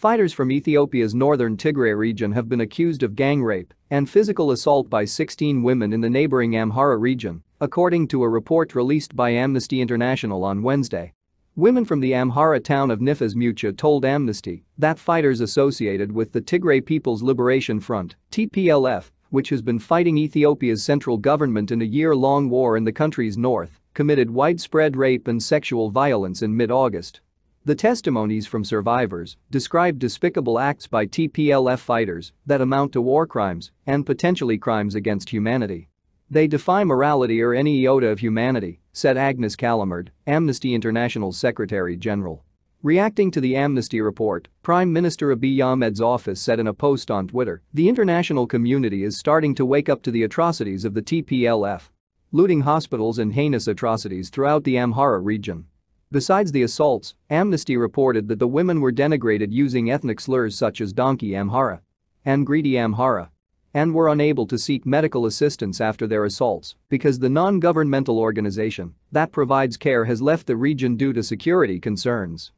Fighters from Ethiopia's northern Tigray region have been accused of gang rape and physical assault by 16 women in the neighboring Amhara region, according to a report released by Amnesty International on Wednesday. Women from the Amhara town of Nifas Mucha told Amnesty that fighters associated with the Tigray People's Liberation Front, TPLF, which has been fighting Ethiopia's central government in a year-long war in the country's north, committed widespread rape and sexual violence in mid-August. The testimonies from survivors described despicable acts by TPLF fighters that amount to war crimes and potentially crimes against humanity. They defy morality or any iota of humanity, said Agnes Callamard, Amnesty International's Secretary General. Reacting to the Amnesty report, Prime Minister Abiy Ahmed's office said in a post on Twitter, the international community is starting to wake up to the atrocities of the TPLF, looting hospitals and heinous atrocities throughout the Amhara region. Besides the assaults, Amnesty reported that the women were denigrated using ethnic slurs such as donkey Amhara and greedy Amhara and were unable to seek medical assistance after their assaults because the non-governmental organization that provides care has left the region due to security concerns.